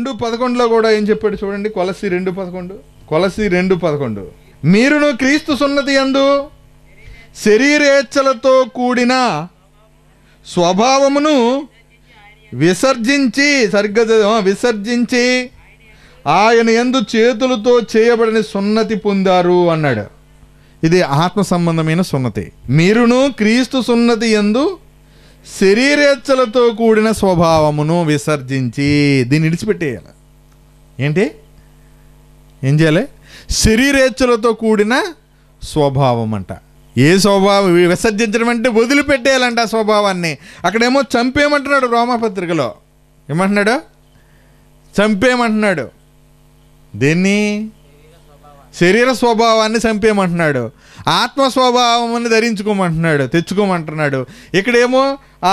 రెండు పదకొండులో కూడా ఏం చెప్పాడు చూడండి కొలసి రెండు పదకొండు కొలసి రెండు పదకొండు మీరును క్రీస్తు సున్నతి అందు శరీరేచ్ఛలతో కూడిన స్వభావమును విసర్జించి సరిగ్గా విసర్జించి ఆయన ఎందు చేతులతో చేయబడిన సున్నతి పొందారు అన్నాడు ఇది ఆత్మ సంబంధమైన సున్నతి మీరును క్రీస్తు సున్నతి ఎందు శరీరేచ్ఛలతో కూడిన స్వభావమును విసర్జించి దీన్ని విడిచిపెట్టేయాలి ఏంటి ఏం చేయాలి శరీరేచ్ఛలతో కూడిన స్వభావం అంట ఏ స్వభావం విసర్జించడం అంటే వదిలిపెట్టేయాలంట ఆ స్వభావాన్ని అక్కడేమో చంపేయమంటున్నాడు రోమపత్రికలో ఏమంటున్నాడు చంపేయమంటున్నాడు దేన్ని శరీర స్వభావాన్ని చంపేయమంటున్నాడు ఆత్మస్వభావముని ధరించుకోమంటున్నాడు తెచ్చుకోమంటున్నాడు ఇక్కడేమో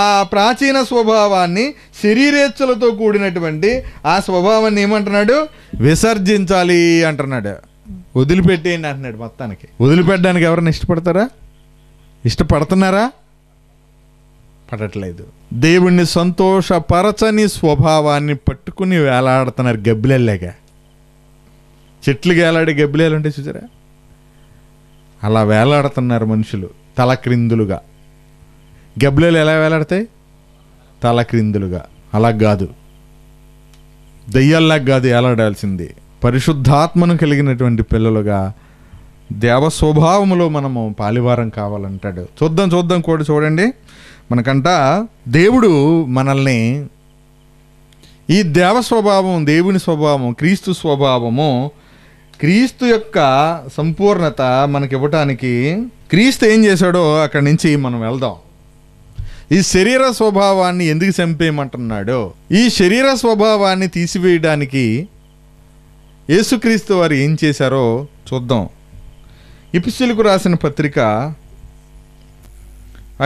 ఆ ప్రాచీన స్వభావాన్ని శరీరేచ్ఛలతో కూడినటువంటి ఆ స్వభావాన్ని ఏమంటున్నాడు విసర్జించాలి అంటున్నాడు వదిలిపెట్టేయండి అంటున్నాడు మొత్తానికి వదిలిపెట్టడానికి ఎవరైనా ఇష్టపడతారా ఇష్టపడుతున్నారా పడట్లేదు దేవుణ్ణి సంతోషపరచని స్వభావాన్ని పట్టుకుని వేలాడుతున్నారు గబ్బిలేక చెట్లు గేలాడే గబ్బిలేలు అంటే చూసారా అలా వేలాడుతున్నారు మనుషులు తల క్రిందులుగా గబ్బిలేలు ఎలా వేలాడతాయి తల క్రిందులుగా అలా కాదు దయ్యాల్లా కాదు వేలాడాల్సింది పరిశుద్ధాత్మను కలిగినటువంటి పిల్లలుగా దేవ స్వభావములో మనము పాలివారం కావాలంటాడు చూద్దాం చూద్దాం కూడా చూడండి మనకంట దేవుడు మనల్ని ఈ దేవ స్వభావం దేవుని స్వభావం క్రీస్తు స్వభావము క్రీస్తు యొక్క సంపూర్ణత మనకి ఇవ్వటానికి క్రీస్తు ఏం చేశాడో అక్కడి నుంచి మనం వెళ్దాం ఈ శరీర స్వభావాన్ని ఎందుకు చంపేయమంటున్నాడు ఈ శరీర స్వభావాన్ని తీసివేయడానికి యేసుక్రీస్తు వారు ఏం చేశారో చూద్దాం ఇపిసిలకు రాసిన పత్రిక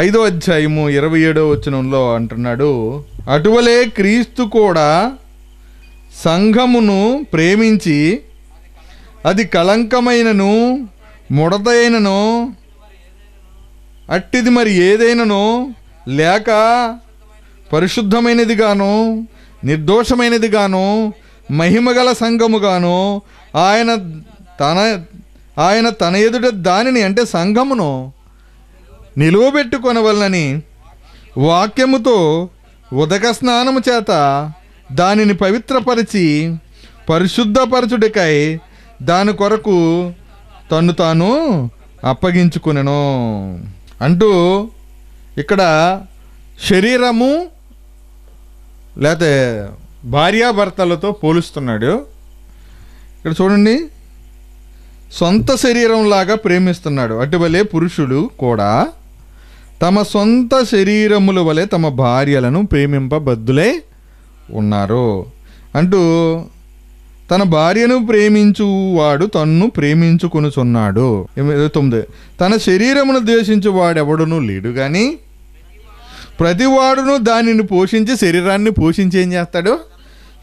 ఐదో అధ్యాయము ఇరవై ఏడో వచనంలో అంటున్నాడు అటువలే క్రీస్తు కూడా సంఘమును ప్రేమించి అది కళంకమైనను ముడతైనను అట్టిది మరి ఏదైనను లేక నిర్దోషమైనది గాను మహిమగల గాను ఆయన తన ఆయన తన ఎదుట దానిని అంటే సంఘమును నిలువబెట్టుకొనవలనని వాక్యముతో ఉదక స్నానము చేత దానిని పవిత్రపరిచి పరిశుద్ధపరచుడికై దాని కొరకు తను తాను అప్పగించుకునేను అంటూ ఇక్కడ శరీరము లేతే భార్యాభర్తలతో పోలుస్తున్నాడు ఇక్కడ చూడండి సొంత శరీరంలాగా ప్రేమిస్తున్నాడు అటువలే పురుషులు కూడా తమ సొంత శరీరముల వలె తమ భార్యలను ప్రేమింపబద్దులే ఉన్నారు అంటూ తన భార్యను ప్రేమించువాడు తన్ను ప్రేమించుకొనుచున్నాడు తొమ్మిది తన శరీరమును ద్వేషించువాడెవడునూ లేడు కానీ ప్రతివాడును దానిని పోషించి శరీరాన్ని పోషించి ఏం చేస్తాడు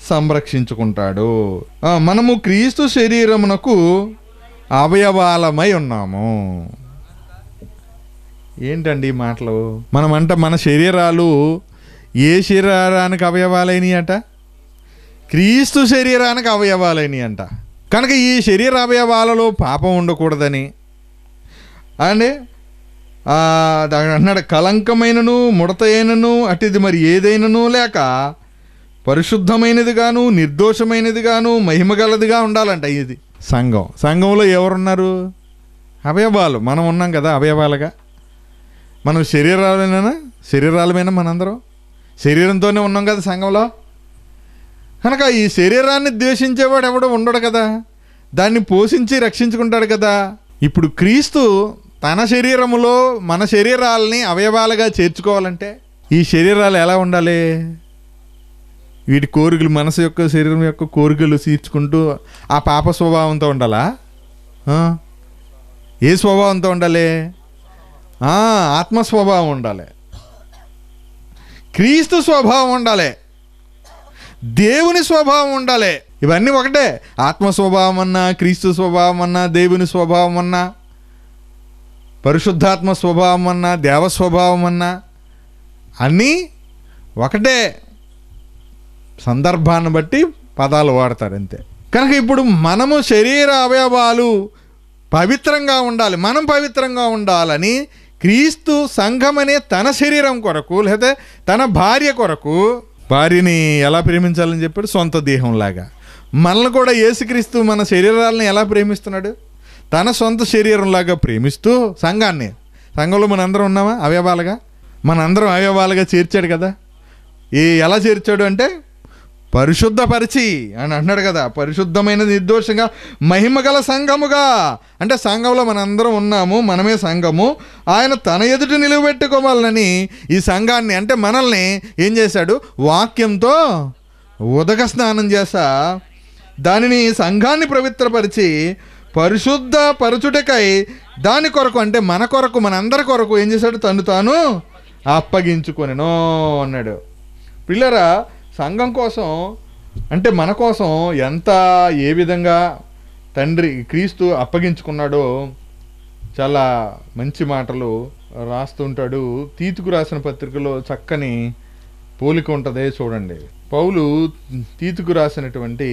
సంరక్షించుకుంటాడు మనము క్రీస్తు శరీరమునకు అవయవాలమై ఉన్నాము ఏంటండి మాటలు మనమంట మన శరీరాలు ఏ శరీరానికి అవయవాలైనయట క్రీస్తు శరీరానికి అవయవాలని అంట కనుక ఈ శరీర అవయవాలలో పాపం ఉండకూడదని అంటే అన్నాడు కలంకమైనను ముడత అయినను అటుది మరి ఏదైనను లేక పరిశుద్ధమైనది పరిశుద్ధమైనదిగాను మహిమ మహిమగలదిగా ఉండాలంట ఇది సంఘం సంఘంలో ఎవరున్నారు అవయవాలు మనం ఉన్నాం కదా అవయవాలుగా మనం శరీరాలైనా శరీరాలమైనా మనందరం శరీరంతోనే ఉన్నాం కదా సంఘంలో కనుక ఈ శరీరాన్ని ద్వేషించేవాడు ఎవడో ఉండడు కదా దాన్ని పోషించి రక్షించుకుంటాడు కదా ఇప్పుడు క్రీస్తు తన శరీరములో మన శరీరాలని అవయవాలుగా చేర్చుకోవాలంటే ఈ శరీరాలు ఎలా ఉండాలి వీటి కోరికలు మనసు యొక్క శరీరం యొక్క కోరికలు తీర్చుకుంటూ ఆ పాప స్వభావంతో ఉండాలా ఏ స్వభావంతో ఉండాలి ఆత్మ స్వభావం ఉండాలి క్రీస్తు స్వభావం ఉండాలి దేవుని స్వభావం ఉండాలి ఇవన్నీ ఒకటే ఆత్మ స్వభావం అన్నా క్రీస్తు స్వభావం అన్నా దేవుని స్వభావం అన్నా పరిశుద్ధాత్మ స్వభావం అన్నా దేవస్వభావం అన్నా అన్నీ ఒకటే సందర్భాన్ని బట్టి పదాలు వాడతారు అంతే కనుక ఇప్పుడు మనము శరీర అవయవాలు పవిత్రంగా ఉండాలి మనం పవిత్రంగా ఉండాలని క్రీస్తు సంఘమనే తన శరీరం కొరకు లేదా తన భార్య కొరకు భార్యని ఎలా ప్రేమించాలని చెప్పాడు సొంత దేహంలాగా మనల్ని కూడా యేసుక్రీస్తు మన శరీరాలను ఎలా ప్రేమిస్తున్నాడు తన సొంత శరీరంలాగా ప్రేమిస్తూ సంఘాన్ని సంఘంలో మనందరం ఉన్నామా అవయవాలుగా మనందరం అవయవాలుగా చేర్చాడు కదా ఈ ఎలా చేర్చాడు అంటే పరిశుద్ధపరిచి అని అంటున్నాడు కదా పరిశుద్ధమైన నిర్దోషంగా మహిమగల సంఘముగా అంటే సంఘంలో మనందరం ఉన్నాము మనమే సంఘము ఆయన తన ఎదుటి నిలువబెట్టుకోవాలని ఈ సంఘాన్ని అంటే మనల్ని ఏం చేశాడు వాక్యంతో ఉదక స్నానం చేసా దానిని సంఘాన్ని పవిత్రపరిచి పరిశుద్ధ పరచుటకై దాని కొరకు అంటే మన కొరకు మనందరి కొరకు ఏం చేశాడు తను తాను అప్పగించుకొనినో అన్నాడు పిల్లరా సంఘం కోసం అంటే మన కోసం ఎంత ఏ విధంగా తండ్రి క్రీస్తు అప్పగించుకున్నాడో చాలా మంచి మాటలు రాస్తుంటాడు తీతుకు రాసిన పత్రికలో చక్కని పోలిక ఉంటుంది చూడండి పౌలు తీతుకు రాసినటువంటి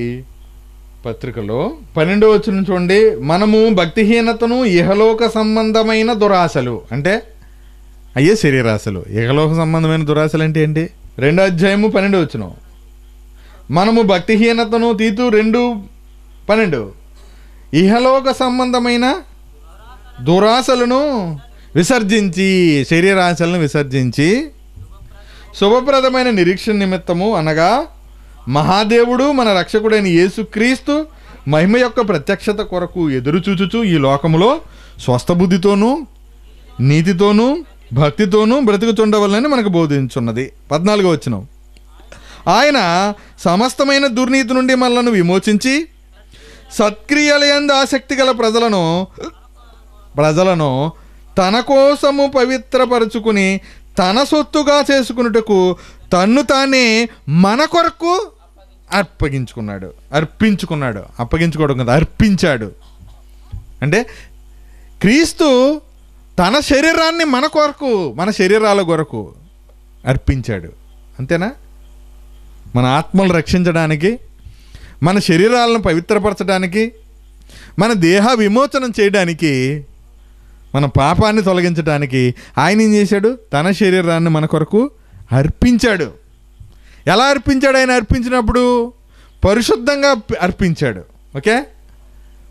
పత్రికలో పన్నెండవ వచ్చిన చూడండి మనము భక్తిహీనతను ఇహలోక సంబంధమైన దురాశలు అంటే అయ్యే శరీరాశలు ఇహలోక సంబంధమైన దురాశలు అంటే ఏంటి రెండో అధ్యాయము పన్నెండు వచ్చిన మనము భక్తిహీనతను తీతు రెండు పన్నెండు ఇహలోక సంబంధమైన దురాశలను విసర్జించి శరీరాశలను విసర్జించి శుభప్రదమైన నిరీక్షణ నిమిత్తము అనగా మహాదేవుడు మన రక్షకుడైన యేసుక్రీస్తు మహిమ యొక్క ప్రత్యక్షత కొరకు చూచుచు ఈ లోకములో స్వస్థబుద్ధితోనూ నీతితోనూ భక్తితోనూ బ్రతుకుతుండవలని మనకు బోధించున్నది పద్నాలుగో వచ్చిన ఆయన సమస్తమైన దుర్నీతి నుండి మనలను విమోచించి సత్క్రియలయందు ఆసక్తి గల ప్రజలను ప్రజలను తన కోసము పవిత్రపరచుకుని తన సొత్తుగా చేసుకున్నటకు తన్ను తానే మన కొరకు అర్పగించుకున్నాడు అర్పించుకున్నాడు అప్పగించుకోవడం కదా అర్పించాడు అంటే క్రీస్తు తన శరీరాన్ని మన కొరకు మన శరీరాల కొరకు అర్పించాడు అంతేనా మన ఆత్మలు రక్షించడానికి మన శరీరాలను పవిత్రపరచడానికి మన దేహ విమోచనం చేయడానికి మన పాపాన్ని తొలగించడానికి ఆయన ఏం చేశాడు తన శరీరాన్ని మన కొరకు అర్పించాడు ఎలా అర్పించాడు ఆయన అర్పించినప్పుడు పరిశుద్ధంగా అర్పించాడు ఓకే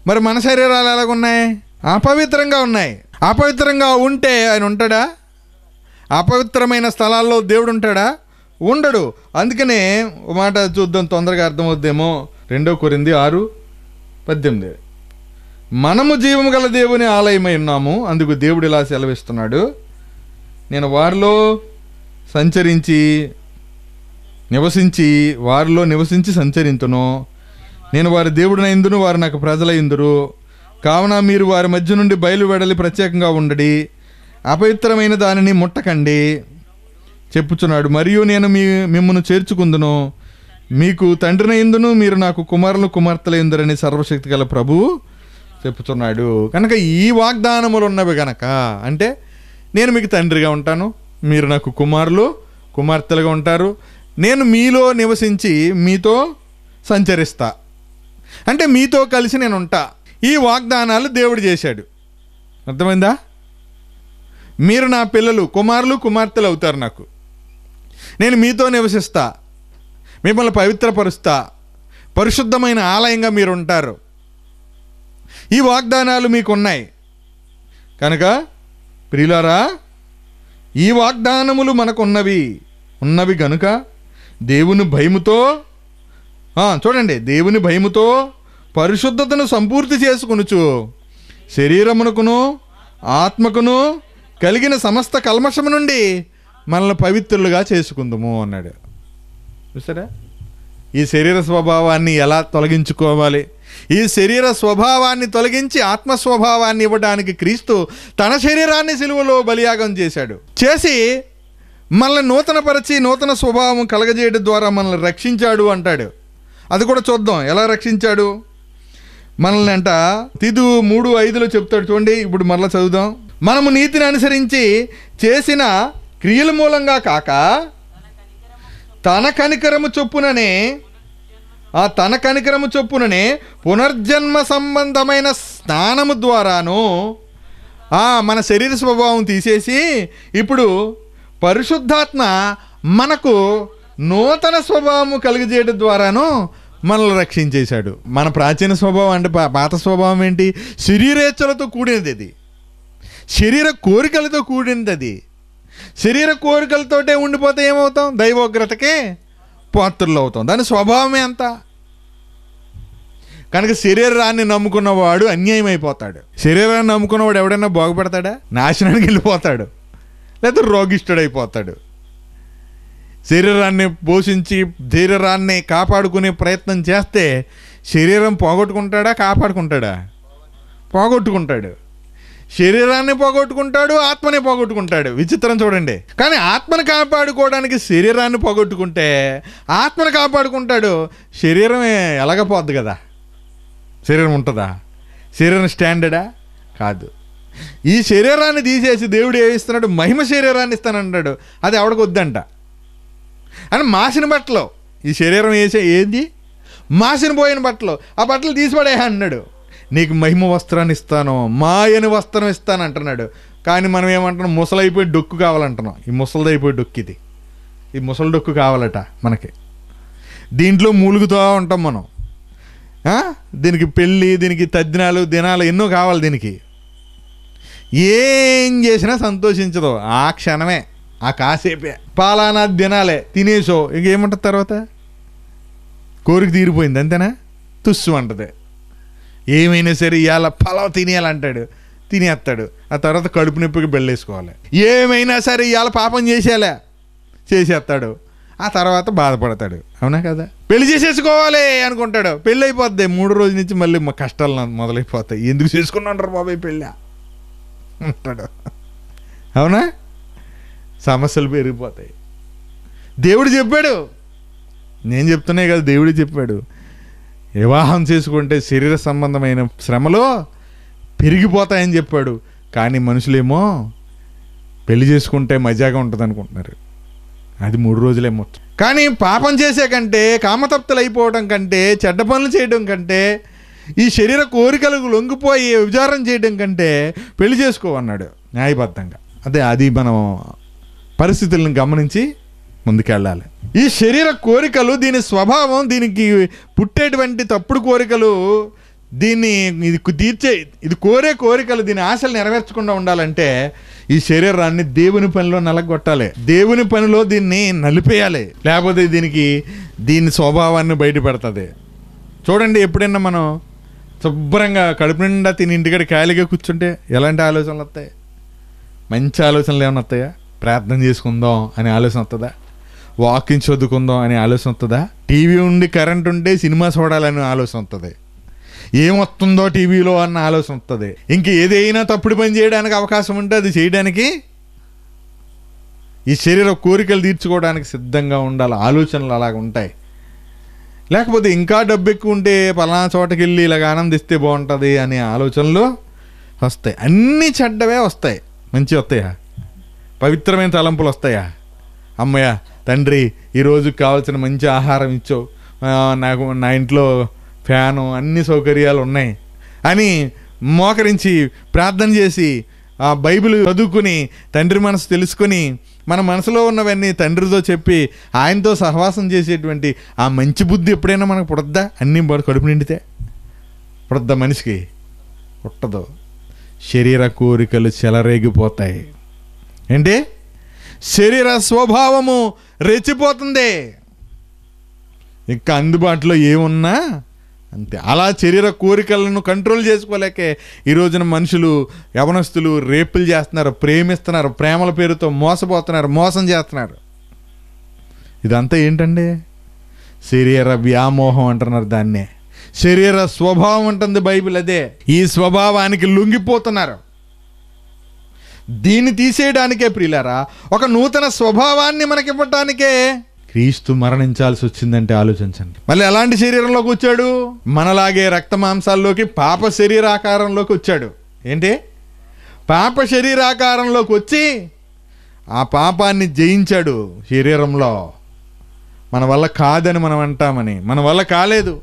మరి మన శరీరాలు ఎలాగున్నాయి అపవిత్రంగా ఉన్నాయి అపవిత్రంగా ఉంటే ఆయన ఉంటాడా అపవిత్రమైన స్థలాల్లో దేవుడు ఉంటాడా ఉండడు అందుకనే మాట చూద్దాం తొందరగా అర్థమవుద్దేమో రెండో కొరింది ఆరు పద్దెనిమిది మనము జీవము గల దేవుని ఆలయమై ఉన్నాము అందుకు దేవుడు ఇలా సెలవిస్తున్నాడు నేను వారిలో సంచరించి నివసించి వారిలో నివసించి సంచరించును నేను వారి దేవుడిన వారు నాకు ప్రజలైందురు కావున మీరు వారి మధ్య నుండి బయలు ప్రత్యేకంగా ఉండడి అపవిత్రమైన దానిని ముట్టకండి చెప్పుచున్నాడు మరియు నేను మీ మిమ్మను చేర్చుకుందును మీకు ఇందును మీరు నాకు కుమారులు కుమార్తెలైందరని సర్వశక్తి గల ప్రభువు చెప్పుతున్నాడు కనుక ఈ వాగ్దానములు ఉన్నవి గనక అంటే నేను మీకు తండ్రిగా ఉంటాను మీరు నాకు కుమారులు కుమార్తెలుగా ఉంటారు నేను మీలో నివసించి మీతో సంచరిస్తా అంటే మీతో కలిసి నేను ఉంటా ఈ వాగ్దానాలు దేవుడు చేశాడు అర్థమైందా మీరు నా పిల్లలు కుమారులు కుమార్తెలు అవుతారు నాకు నేను మీతో నివసిస్తా మిమ్మల్ని పవిత్రపరుస్తా పరిశుద్ధమైన ఆలయంగా మీరు ఉంటారు ఈ వాగ్దానాలు మీకున్నాయి కనుక ప్రియులారా ఈ వాగ్దానములు మనకున్నవి ఉన్నవి కనుక దేవుని భయముతో చూడండి దేవుని భయముతో పరిశుద్ధతను సంపూర్తి చేసుకునుచు శరీరమునకును ఆత్మకును కలిగిన సమస్త కల్మషము నుండి మనల్ని పవిత్రులుగా చేసుకుందాము అన్నాడు చూసారా ఈ శరీర స్వభావాన్ని ఎలా తొలగించుకోవాలి ఈ శరీర స్వభావాన్ని తొలగించి ఆత్మ స్వభావాన్ని ఇవ్వడానికి క్రీస్తు తన శరీరాన్ని సిలువలో బలియాగం చేశాడు చేసి మనల్ని నూతనపరిచి నూతన స్వభావం కలగజేయడం ద్వారా మనల్ని రక్షించాడు అంటాడు అది కూడా చూద్దాం ఎలా రక్షించాడు మనల్ని అంట తిదు మూడు ఐదులో చెప్తాడు చూడండి ఇప్పుడు మరలా చదువుదాం మనము నీతిని అనుసరించి చేసిన క్రియల మూలంగా కాక తన కనికరము చొప్పుననే ఆ తన కనికరము చొప్పుననే పునర్జన్మ సంబంధమైన స్నానము ద్వారాను మన శరీర స్వభావం తీసేసి ఇప్పుడు పరిశుద్ధాత్మ మనకు నూతన స్వభావము కలిగజేయడం ద్వారాను మనల్ని రక్షించేశాడు మన ప్రాచీన స్వభావం అంటే పాత స్వభావం ఏంటి శరీరేచ్ఛలతో కూడినది అది శరీర కోరికలతో కూడినది అది శరీర కోరికలతోటే ఉండిపోతే ఏమవుతాం దైవోగ్రతకే పాత్రలు అవుతాం దాని స్వభావమే అంత కనుక శరీరాన్ని నమ్ముకున్నవాడు అన్యాయం అయిపోతాడు శరీరాన్ని నమ్ముకున్నవాడు ఎవడైనా బాగుపడతాడా నాశనానికి వెళ్ళిపోతాడు లేదా రోగిష్టుడైపోతాడు శరీరాన్ని పోషించి శరీరాన్ని కాపాడుకునే ప్రయత్నం చేస్తే శరీరం పోగొట్టుకుంటాడా కాపాడుకుంటాడా పోగొట్టుకుంటాడు శరీరాన్ని పోగొట్టుకుంటాడు ఆత్మని పోగొట్టుకుంటాడు విచిత్రం చూడండి కానీ ఆత్మను కాపాడుకోవడానికి శరీరాన్ని పోగొట్టుకుంటే ఆత్మను కాపాడుకుంటాడు శరీరం ఎలాగపోద్ది కదా శరీరం ఉంటుందా శరీరం స్టాండర్డా కాదు ఈ శరీరాన్ని తీసేసి దేవుడు ఏమిస్తున్నాడు మహిమ శరీరాన్ని ఇస్తానంటాడు అది ఎవడికి వద్దంట అని మాసిన బట్టలు ఈ శరీరం వేసే ఏంది మాసిన పోయిన బట్టలు ఆ బట్టలు తీసిపడే అన్నాడు నీకు మహిమ వస్త్రాన్ని ఇస్తాను మాయని వస్త్రం ఇస్తాను అంటున్నాడు కానీ మనం ఏమంటున్నాం అయిపోయి డొక్కు కావాలంటున్నాం ఈ అయిపోయి డొక్కు ఇది ఈ ముసలి డొక్కు కావాలట మనకి దీంట్లో మూలుగుతూ ఉంటాం మనం దీనికి పెళ్ళి దీనికి తద్దినాలు దినాలు ఎన్నో కావాలి దీనికి ఏం చేసినా సంతోషించదు ఆ క్షణమే ఆ కాసేపే పాలానా తినాలే తినేసో ఇక ఏమంటుంది తర్వాత కోరిక తీరిపోయింది అంతేనా తుస్సు అంటది ఏమైనా సరే ఇవాళ పలావ్ తినేయాలంటాడు తినేస్తాడు ఆ తర్వాత కడుపు నొప్పికి బెళ్ళేసుకోవాలి ఏమైనా సరే ఇవాళ పాపం చేసేయాలి చేసేస్తాడు ఆ తర్వాత బాధపడతాడు అవునా కదా పెళ్లి చేసేసుకోవాలి అనుకుంటాడు పెళ్ళి అయిపోద్ది మూడు రోజుల నుంచి మళ్ళీ కష్టాలు మొదలైపోతాయి ఎందుకు చేసుకున్నాంటారు బాబాయ్ పెళ్ళి అంటాడు అవునా సమస్యలు పెరిగిపోతాయి దేవుడు చెప్పాడు నేను చెప్తున్నాయి కదా దేవుడు చెప్పాడు వివాహం చేసుకుంటే శరీర సంబంధమైన శ్రమలో పెరిగిపోతాయని చెప్పాడు కానీ మనుషులేమో పెళ్లి చేసుకుంటే మజాగా ఉంటుంది అనుకుంటున్నారు అది మూడు మొత్తం కానీ పాపం చేసే కంటే కామతప్తులు అయిపోవడం కంటే చెడ్డ పనులు చేయడం కంటే ఈ శరీర కోరికలకు లొంగిపోయి విచారం చేయడం కంటే పెళ్లి చేసుకోవన్నాడు న్యాయబద్ధంగా అదే అది మనం పరిస్థితులను గమనించి ముందుకెళ్ళాలి ఈ శరీర కోరికలు దీని స్వభావం దీనికి పుట్టేటువంటి తప్పుడు కోరికలు దీన్ని ఇది తీర్చే ఇది కోరే కోరికలు దీని ఆశలు నెరవేర్చకుండా ఉండాలంటే ఈ శరీరాన్ని దేవుని పనిలో నలగొట్టాలి దేవుని పనిలో దీన్ని నలిపేయాలి లేకపోతే దీనికి దీని స్వభావాన్ని బయటపెడుతుంది చూడండి ఎప్పుడైనా మనం శుభ్రంగా కడుపు నిండా తిని ఇంటికడ ఖాళీగా కూర్చుంటే ఎలాంటి ఆలోచనలు వస్తాయి మంచి ఆలోచనలు ఏమైనా వస్తాయా ప్రార్థన చేసుకుందాం అనే ఆలోచన వస్తుందా వాకింగ్ చదువుకుందాం అనే ఆలోచన వస్తుందా టీవీ ఉండి కరెంట్ ఉంటే సినిమా చూడాలనే ఆలోచన వస్తుంది ఏమొస్తుందో టీవీలో అన్న ఆలోచన వస్తుంది ఇంక ఏదైనా తప్పుడు పని చేయడానికి అవకాశం ఉంటే అది చేయడానికి ఈ శరీర కోరికలు తీర్చుకోవడానికి సిద్ధంగా ఉండాలి ఆలోచనలు అలాగ ఉంటాయి లేకపోతే ఇంకా డబ్బు ఎక్కువ ఉంటే పలానా చోటకి వెళ్ళి ఇలాగ ఆనందిస్తే బాగుంటుంది అనే ఆలోచనలు వస్తాయి అన్నీ చెడ్డవే వస్తాయి మంచి వస్తాయా పవిత్రమైన తలంపులు వస్తాయా అమ్మయ్య తండ్రి ఈరోజు కావాల్సిన మంచి ఆహారం ఇచ్చో నాకు నా ఇంట్లో ఫ్యాను అన్ని సౌకర్యాలు ఉన్నాయి అని మోకరించి ప్రార్థన చేసి ఆ బైబిల్ చదువుకుని తండ్రి మనసు తెలుసుకుని మన మనసులో ఉన్నవన్నీ తండ్రితో చెప్పి ఆయనతో సహవాసం చేసేటువంటి ఆ మంచి బుద్ధి ఎప్పుడైనా మనకు పుడద్దా అన్నీ కడుపు నిండితే పుడద్దా మనిషికి పుట్టదు శరీర కోరికలు చెలరేగిపోతాయి ఏంటి శరీర స్వభావము రెచ్చిపోతుంది ఇంకా అందుబాటులో ఏమున్నా అంతే అలా శరీర కోరికలను కంట్రోల్ చేసుకోలేకే ఈ రోజున మనుషులు యవనస్తులు రేపులు చేస్తున్నారు ప్రేమిస్తున్నారు ప్రేమల పేరుతో మోసపోతున్నారు మోసం చేస్తున్నారు ఇదంతా ఏంటండి శరీర వ్యామోహం అంటున్నారు దాన్నే శరీర స్వభావం ఉంటుంది బైబిల్ అదే ఈ స్వభావానికి లొంగిపోతున్నారు దీన్ని తీసేయడానికే ప్రియులరా ఒక నూతన స్వభావాన్ని మనకివ్వటానికే క్రీస్తు మరణించాల్సి వచ్చిందంటే ఆలోచించండి మళ్ళీ ఎలాంటి శరీరంలోకి వచ్చాడు మనలాగే రక్త మాంసాల్లోకి పాప శరీరాకారంలోకి వచ్చాడు ఏంటి పాప శరీరాకారంలోకి వచ్చి ఆ పాపాన్ని జయించాడు శరీరంలో మన వల్ల కాదని మనం అంటామని మన వల్ల కాలేదు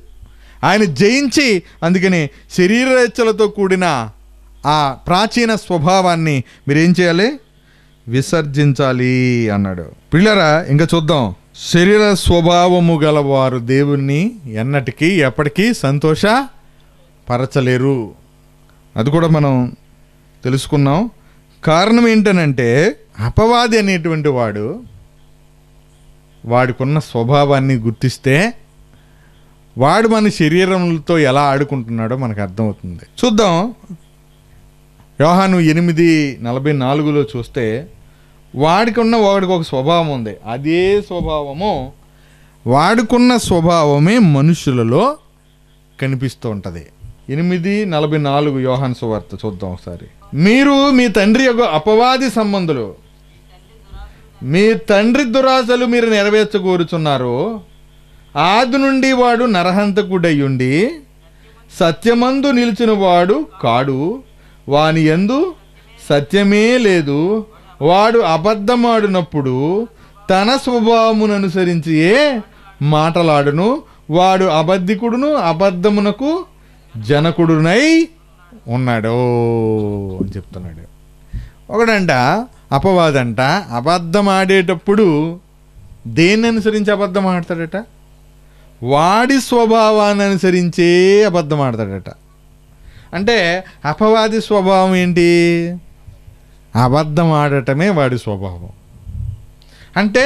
ఆయన జయించి అందుకని శరీరేచ్ఛలతో కూడిన ఆ ప్రాచీన స్వభావాన్ని మీరేం చేయాలి విసర్జించాలి అన్నాడు పిల్లరా ఇంకా చూద్దాం శరీర స్వభావము గలవారు దేవుణ్ణి ఎన్నటికీ ఎప్పటికీ సంతోష పరచలేరు అది కూడా మనం తెలుసుకున్నాం కారణం ఏంటనంటే అపవాది అనేటువంటి వాడు వాడికున్న స్వభావాన్ని గుర్తిస్తే వాడు మన శరీరంతో ఎలా ఆడుకుంటున్నాడో మనకు అర్థమవుతుంది చూద్దాం యోహాను ఎనిమిది నలభై నాలుగులో చూస్తే వాడికున్న వాడికి ఒక స్వభావం ఉంది అదే స్వభావము వాడుకున్న స్వభావమే మనుషులలో కనిపిస్తూ ఉంటుంది ఎనిమిది నలభై నాలుగు యోహాన్ సువార్త చూద్దాం ఒకసారి మీరు మీ తండ్రి యొక్క అపవాది సంబంధులు మీ తండ్రి దురాశలు మీరు నెరవేర్చగోరుచున్నారు ఆది నుండి వాడు నరహంతకుడయ్యుండి సత్యమందు నిలిచిన వాడు కాడు వాని ఎందు సత్యమే లేదు వాడు అబద్ధమాడినప్పుడు తన స్వభావమును ఏ మాటలాడును వాడు అబద్ధికుడును అబద్ధమునకు జనకుడునై ఉన్నాడు అని చెప్తున్నాడు ఒకడంట అపవాదంట అబద్ధం ఆడేటప్పుడు దేన్ని అనుసరించి అబద్ధం ఆడతాడట వాడి స్వభావాన్ని అనుసరించే అబద్ధం ఆడతాడట అంటే అపవాది స్వభావం ఏంటి అబద్ధం ఆడటమే వాడి స్వభావం అంటే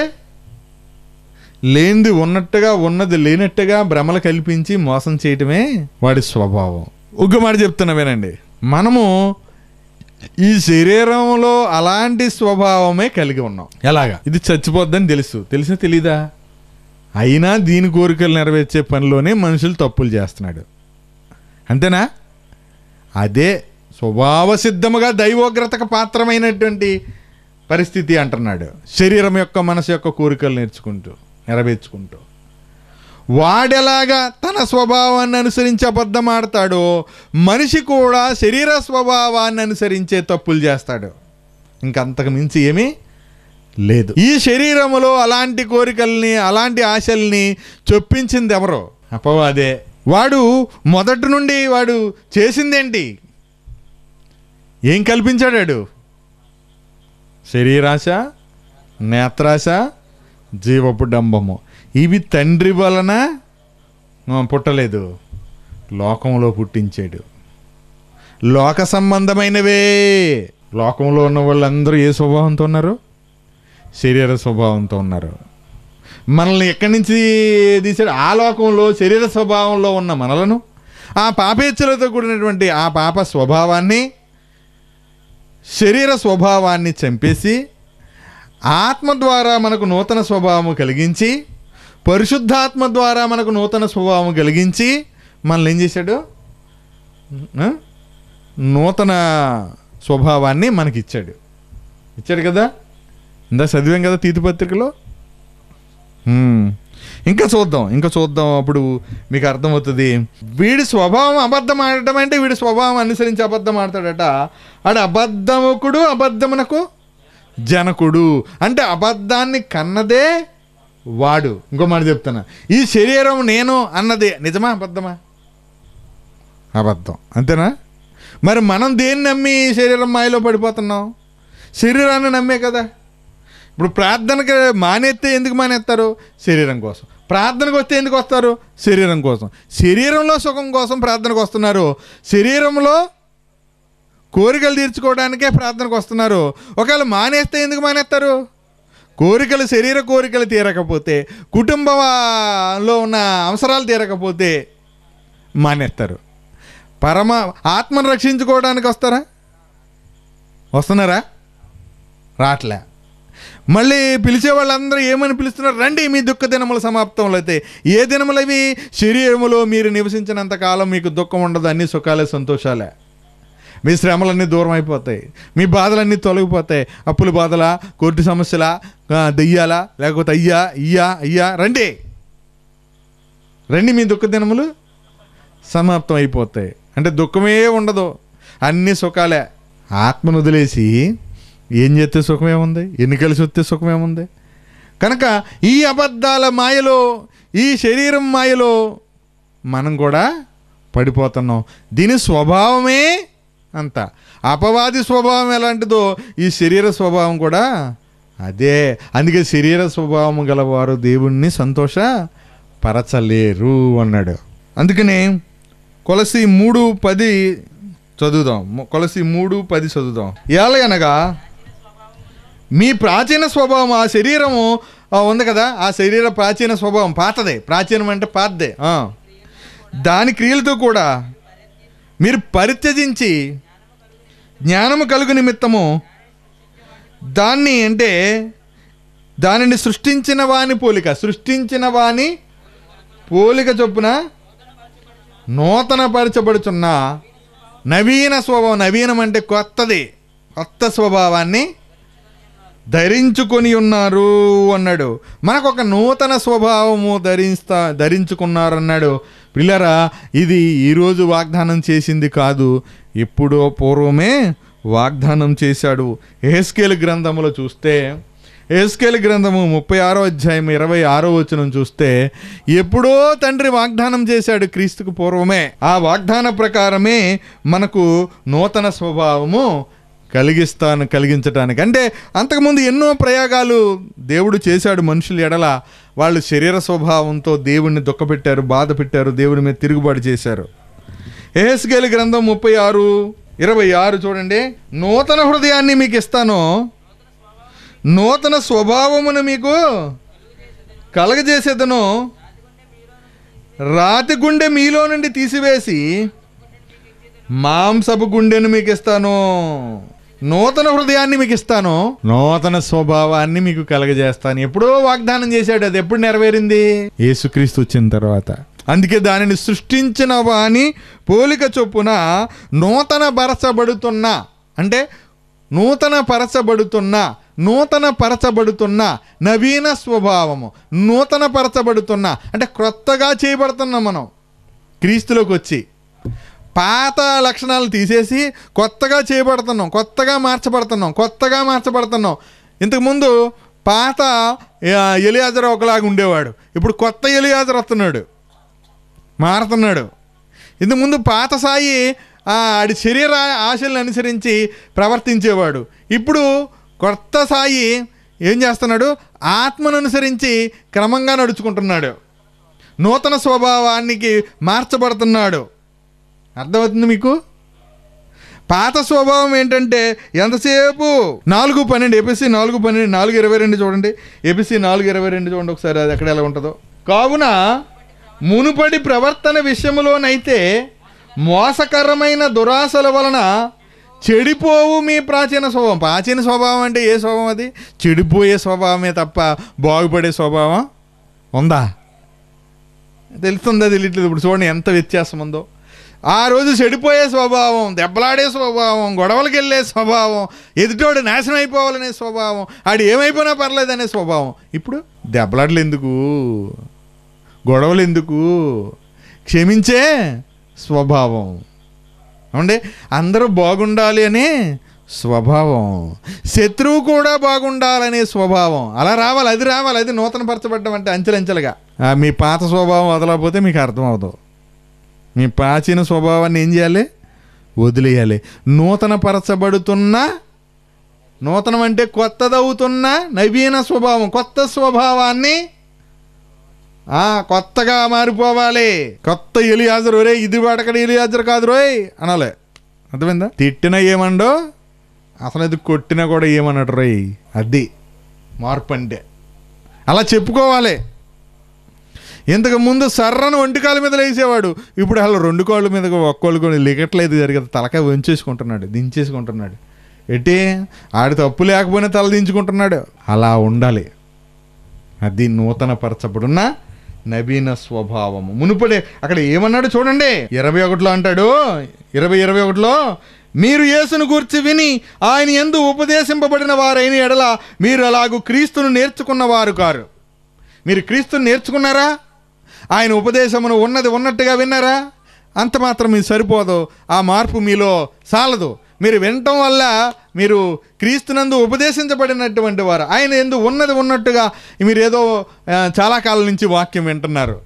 లేనిది ఉన్నట్టుగా ఉన్నది లేనట్టుగా భ్రమలు కల్పించి మోసం చేయటమే వాడి స్వభావం ఒక మాట చెప్తున్నా వినండి మనము ఈ శరీరంలో అలాంటి స్వభావమే కలిగి ఉన్నాం ఎలాగా ఇది చచ్చిపోద్దని తెలుసు తెలిసా తెలీదా అయినా దీని కోరికలు నెరవేర్చే పనిలోనే మనుషులు తప్పులు చేస్తున్నాడు అంతేనా అదే స్వభావ సిద్ధముగా దైవోగ్రతకు పాత్రమైనటువంటి పరిస్థితి అంటున్నాడు శరీరం యొక్క మనసు యొక్క కోరికలు నేర్చుకుంటూ నెరవేర్చుకుంటూ వాడెలాగా తన స్వభావాన్ని అనుసరించి అబద్ధం ఆడతాడో మనిషి కూడా శరీర స్వభావాన్ని అనుసరించే తప్పులు చేస్తాడు ఇంకంతకు మించి ఏమీ లేదు ఈ శరీరములో అలాంటి కోరికల్ని అలాంటి ఆశల్ని చొప్పించింది ఎవరో అపవాదే వాడు మొదటి నుండి వాడు చేసిందేంటి ఏం కల్పించాడాడు శరీరాశ నేత్రాశ జీవపు డంబము ఇవి తండ్రి వలన పుట్టలేదు లోకంలో పుట్టించాడు లోక సంబంధమైనవే లోకంలో ఉన్న వాళ్ళందరూ ఏ స్వభావంతో ఉన్నారు శరీర స్వభావంతో ఉన్నారు మనల్ని ఎక్కడి నుంచి తీశాడు ఆ లోకంలో శరీర స్వభావంలో ఉన్న మనలను ఆ పాపేచ్ఛలతో కూడినటువంటి ఆ పాప స్వభావాన్ని శరీర స్వభావాన్ని చంపేసి ఆత్మ ద్వారా మనకు నూతన స్వభావం కలిగించి పరిశుద్ధాత్మ ద్వారా మనకు నూతన స్వభావం కలిగించి మనల్ని ఏం చేశాడు నూతన స్వభావాన్ని మనకిచ్చాడు ఇచ్చాడు కదా ఇందా చదివాం కదా తీతిపత్రికలో ఇంకా చూద్దాం ఇంకా చూద్దాం అప్పుడు మీకు అర్థమవుతుంది వీడి స్వభావం అబద్ధం ఆడటం అంటే వీడి స్వభావం అనుసరించి అబద్ధం ఆడతాడట ఆడు అబద్ధముకుడు అబద్ధమునకు జనకుడు అంటే అబద్ధాన్ని కన్నదే వాడు ఇంకో మాట చెప్తున్నా ఈ శరీరం నేను అన్నదే నిజమా అబద్ధమా అబద్ధం అంతేనా మరి మనం దేన్ని నమ్మి శరీరం మాయలో పడిపోతున్నాం శరీరాన్ని నమ్మే కదా ఇప్పుడు ప్రార్థనకి మానేస్తే ఎందుకు మానేస్తారు శరీరం కోసం ప్రార్థనకు వస్తే ఎందుకు వస్తారు శరీరం కోసం శరీరంలో సుఖం కోసం ప్రార్థనకు వస్తున్నారు శరీరంలో కోరికలు తీర్చుకోవడానికే ప్రార్థనకు వస్తున్నారు ఒకవేళ మానేస్తే ఎందుకు మానేస్తారు కోరికలు శరీర కోరికలు తీరకపోతే కుటుంబంలో ఉన్న అవసరాలు తీరకపోతే మానేస్తారు పరమ ఆత్మను రక్షించుకోవడానికి వస్తారా వస్తున్నారా రావట్లే మళ్ళీ పిలిచే వాళ్ళందరూ ఏమని పిలుస్తున్నారు రండి మీ దుఃఖ దినముల సమాప్తంలో అయితే ఏ దినములవి శరీరములో మీరు నివసించినంత కాలం మీకు దుఃఖం ఉండదు అన్ని సుఖాలే సంతోషాలే మీ శ్రమలన్నీ దూరం అయిపోతాయి మీ బాధలన్నీ తొలగిపోతాయి అప్పుల బాధలా కోర్టు సమస్యల దెయ్యాలా లేకపోతే అయ్యా ఇయ్యా అయ్యా రండి రండి మీ దుఃఖ దినములు సమాప్తం అయిపోతాయి అంటే దుఃఖమే ఉండదు అన్ని సుఖాలే ఆత్మను వదిలేసి ఏం చేస్తే సుఖమేముంది ఎన్ని కలిసి వస్తే సుఖమేముంది కనుక ఈ అబద్ధాల మాయలో ఈ శరీరం మాయలో మనం కూడా పడిపోతున్నాం దీని స్వభావమే అంత అపవాది స్వభావం ఎలాంటిదో ఈ శరీర స్వభావం కూడా అదే అందుకే శరీర స్వభావం గలవారు దేవుణ్ణి సంతోష పరచలేరు అన్నాడు అందుకనే కొలసి మూడు పది చదువుదాం కొలసి మూడు పది చదువుదాం ఎలాగనగా మీ ప్రాచీన స్వభావం ఆ శరీరము ఉంది కదా ఆ శరీర ప్రాచీన స్వభావం పాతదే ప్రాచీనం అంటే పాతదే దాని క్రియలతో కూడా మీరు పరిత్యజించి జ్ఞానము కలుగు నిమిత్తము దాన్ని అంటే దానిని సృష్టించిన వాని పోలిక సృష్టించిన వాని పోలిక చొప్పున నూతనపరచబడుచున్న నవీన స్వభావం నవీనం అంటే కొత్తది కొత్త స్వభావాన్ని ధరించుకొని ఉన్నారు అన్నాడు మనకు ఒక నూతన స్వభావము ధరిస్తా ధరించుకున్నారు అన్నాడు పిల్లరా ఇది ఈరోజు వాగ్దానం చేసింది కాదు ఎప్పుడో పూర్వమే వాగ్దానం చేశాడు ఏస్కేల్ గ్రంథములో చూస్తే ఏస్కేల్ గ్రంథము ముప్పై ఆరో అధ్యాయం ఇరవై ఆరో వచనం చూస్తే ఎప్పుడో తండ్రి వాగ్దానం చేశాడు క్రీస్తుకు పూర్వమే ఆ వాగ్దాన ప్రకారమే మనకు నూతన స్వభావము కలిగిస్తాను కలిగించడానికి అంటే అంతకుముందు ఎన్నో ప్రయోగాలు దేవుడు చేశాడు మనుషులు ఎడల వాళ్ళు శరీర స్వభావంతో దేవుణ్ణి దుఃఖపెట్టారు బాధ పెట్టారు దేవుని మీద తిరుగుబాటు చేశారు ఏహెస్గేలి గ్రంథం ముప్పై ఆరు ఇరవై ఆరు చూడండి నూతన హృదయాన్ని మీకు ఇస్తాను నూతన స్వభావమును మీకు కలగజేసేదను రాతి గుండె మీలో నుండి తీసివేసి మాంసపు గుండెను మీకు ఇస్తాను నూతన హృదయాన్ని మీకు ఇస్తాను నూతన స్వభావాన్ని మీకు కలగజేస్తాను ఎప్పుడో వాగ్దానం చేశాడు అది ఎప్పుడు నెరవేరింది యేసుక్రీస్తు వచ్చిన తర్వాత అందుకే దానిని సృష్టించిన వాణి పోలిక చొప్పున నూతన పరచబడుతున్న అంటే నూతన పరచబడుతున్న నూతన పరచబడుతున్న నవీన స్వభావము నూతన పరచబడుతున్న అంటే క్రొత్తగా చేయబడుతున్నాం మనం క్రీస్తులోకి వచ్చి పాత లక్షణాలు తీసేసి కొత్తగా చేయబడుతున్నాం కొత్తగా మార్చబడుతున్నాం కొత్తగా మార్చబడుతున్నాం ఇంతకుముందు పాత ఎలియాజర్ ఒకలాగా ఉండేవాడు ఇప్పుడు కొత్త ఎలియాజర్ వస్తున్నాడు మారుతున్నాడు ఇంతకుముందు పాత సాయి ఆడి శరీర ఆశలను అనుసరించి ప్రవర్తించేవాడు ఇప్పుడు కొత్త సాయి ఏం చేస్తున్నాడు ఆత్మను అనుసరించి క్రమంగా నడుచుకుంటున్నాడు నూతన స్వభావానికి మార్చబడుతున్నాడు అర్థమవుతుంది మీకు పాత స్వభావం ఏంటంటే ఎంతసేపు నాలుగు పన్నెండు ఏపీసీ నాలుగు పన్నెండు నాలుగు ఇరవై రెండు చూడండి ఏపీసీ నాలుగు ఇరవై రెండు చూడండి ఒకసారి అది ఎక్కడ ఎలా ఉంటుందో కావున మునుపడి ప్రవర్తన విషయంలోనైతే మోసకరమైన దురాశల వలన చెడిపోవు మీ ప్రాచీన స్వభావం ప్రాచీన స్వభావం అంటే ఏ స్వభావం అది చెడిపోయే స్వభావమే తప్ప బాగుపడే స్వభావం ఉందా తెలుస్తుందా తెలియట్లేదు ఇప్పుడు చూడండి ఎంత వ్యత్యాసం ఉందో ఆ రోజు చెడిపోయే స్వభావం దెబ్బలాడే స్వభావం గొడవలకు వెళ్ళే స్వభావం ఎదుటోడు నాశనం అయిపోవాలనే స్వభావం ఆడు ఏమైపోయినా పర్లేదనే స్వభావం ఇప్పుడు దెబ్బలాడలు ఎందుకు గొడవలు ఎందుకు క్షమించే స్వభావం అంటే అందరూ బాగుండాలి అనే స్వభావం శత్రువు కూడా బాగుండాలనే స్వభావం అలా రావాలి అది రావాలి అది నూతనపరచబడ్డం అంటే అంచెలంచెలుగా మీ పాత స్వభావం వదలకపోతే మీకు అర్థమవుతుంది మీ ప్రాచీన స్వభావాన్ని ఏం చేయాలి వదిలేయాలి నూతనపరచబడుతున్న నూతనం అంటే కొత్తదవుతున్న నవీన స్వభావం కొత్త స్వభావాన్ని కొత్తగా మారిపోవాలి కొత్త ఎలియాజర్ రే ఇది వాడకడ ఎలియాజర్ కాదు రోయ్ అనాలే అర్థమైందా తిట్టినా ఏమండో అసలు అది కొట్టినా కూడా ఏమన్నాడు రోయ్ అది మార్పు అంటే అలా చెప్పుకోవాలి ఇంతకు ముందు సర్రను కాళ్ళ మీద లేసేవాడు ఇప్పుడు అసలు రెండు కాళ్ళ మీద ఒక్కోళ్ళు కొన్ని లిగట్లేదు జరిగేది తలకాయ వంచేసుకుంటున్నాడు దించేసుకుంటున్నాడు ఎట్టి ఆడి తప్పు లేకపోయినా తల దించుకుంటున్నాడు అలా ఉండాలి అది నూతన పరచబడున్న నవీన స్వభావము మునుపడే అక్కడ ఏమన్నాడు చూడండి ఇరవై ఒకటిలో అంటాడు ఇరవై ఇరవై ఒకటిలో మీరు యేసును గూర్చి విని ఆయన ఎందు ఉపదేశింపబడిన వారైన ఎడల మీరు అలాగూ క్రీస్తును నేర్చుకున్న వారు కారు మీరు క్రీస్తును నేర్చుకున్నారా ఆయన ఉపదేశమును ఉన్నది ఉన్నట్టుగా విన్నారా అంత మాత్రం మీరు సరిపోదు ఆ మార్పు మీలో చాలదు మీరు వినటం వల్ల మీరు క్రీస్తునందు ఉపదేశించబడినటువంటి వారు ఆయన ఎందు ఉన్నది ఉన్నట్టుగా మీరు ఏదో చాలా కాలం నుంచి వాక్యం వింటున్నారు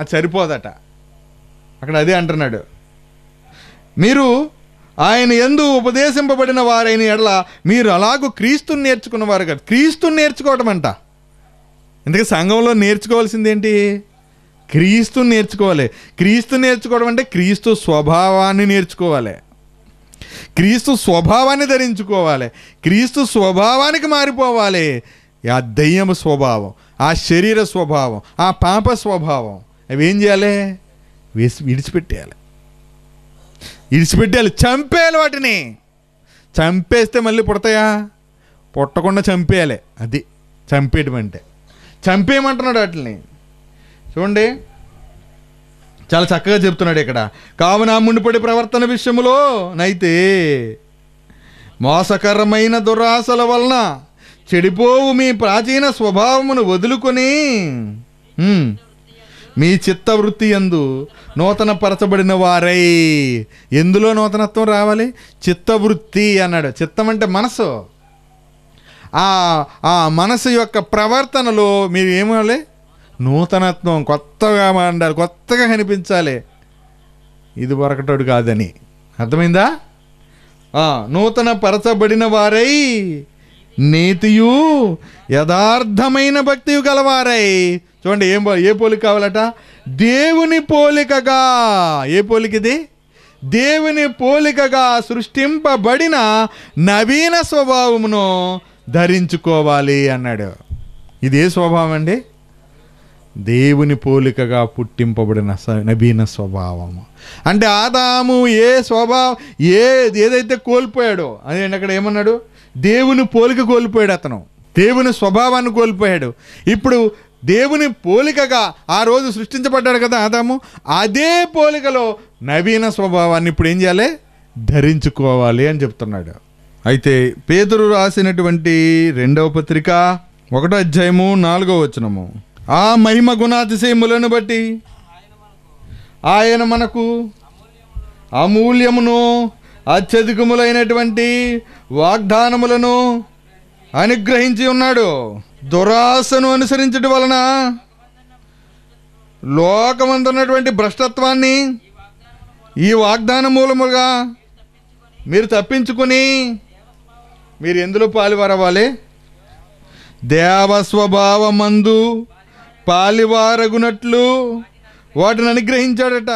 అది సరిపోదట అక్కడ అదే అంటున్నాడు మీరు ఆయన ఎందు ఉపదేశింపబడిన వారైన ఎడల మీరు అలాగూ క్రీస్తుని నేర్చుకున్నవారు కాదు క్రీస్తుని నేర్చుకోవటం అంట ఎందుకంటే సంఘంలో నేర్చుకోవాల్సిందేంటి క్రీస్తు నేర్చుకోవాలి క్రీస్తు నేర్చుకోవడం అంటే క్రీస్తు స్వభావాన్ని నేర్చుకోవాలి క్రీస్తు స్వభావాన్ని ధరించుకోవాలి క్రీస్తు స్వభావానికి మారిపోవాలి ఆ దయ్యము స్వభావం ఆ శరీర స్వభావం ఆ పాప స్వభావం అవి ఏం చేయాలి వేసి విడిచిపెట్టేయాలి విడిచిపెట్టేయాలి చంపేయాలి వాటిని చంపేస్తే మళ్ళీ పుడతాయా పుట్టకుండా చంపేయాలి అది చంపేయటం అంటే చంపేయమంటున్నాడు వాటిని చూడండి చాలా చక్కగా చెప్తున్నాడు ఇక్కడ కావున ముండిపడి ప్రవర్తన విషయంలో నైతే మోసకరమైన దురాశల వలన చెడిపోవు మీ ప్రాచీన స్వభావమును వదులుకొని మీ చిత్తవృత్తి ఎందు నూతన పరచబడిన వారై ఎందులో నూతనత్వం రావాలి చిత్తవృత్తి అన్నాడు చిత్తం అంటే మనసు ఆ మనసు యొక్క ప్రవర్తనలో మీరు ఏమవ్వాలి నూతనత్వం కొత్తగా మాండాలి కొత్తగా కనిపించాలి ఇది వరకటోడు కాదని అర్థమైందా నూతన పరచబడిన వారై నీతియు యథార్థమైన భక్తియు గలవారై చూడండి ఏం ఏ పోలిక కావాలట దేవుని పోలికగా ఏ పోలికిది దేవుని పోలికగా సృష్టింపబడిన నవీన స్వభావమును ధరించుకోవాలి అన్నాడు ఇది ఏ స్వభావం అండి దేవుని పోలికగా పుట్టింపబడిన నవీన స్వభావము అంటే ఆదాము ఏ స్వభావం ఏ ఏదైతే కోల్పోయాడో అదే అక్కడ ఏమన్నాడు దేవుని పోలిక కోల్పోయాడు అతను దేవుని స్వభావాన్ని కోల్పోయాడు ఇప్పుడు దేవుని పోలికగా ఆ రోజు సృష్టించబడ్డాడు కదా ఆదాము అదే పోలికలో నవీన స్వభావాన్ని ఇప్పుడు ఏం చేయాలి ధరించుకోవాలి అని చెప్తున్నాడు అయితే పేదరు రాసినటువంటి రెండవ పత్రిక ఒకటో అధ్యాయము నాలుగో వచనము ఆ మహిమ గుణాతిశయములను బట్టి ఆయన మనకు అమూల్యమును అత్యధికములైనటువంటి వాగ్దానములను అనుగ్రహించి ఉన్నాడు దురాశను అనుసరించడం వలన లోకమందున్నటువంటి భ్రష్టత్వాన్ని ఈ వాగ్దాన మూలముగా మీరు తప్పించుకుని మీరు ఎందులో పాలువరవ్వాలి దేవస్వభావమందు పాలివారగునట్లు వాటిని అనుగ్రహించాడట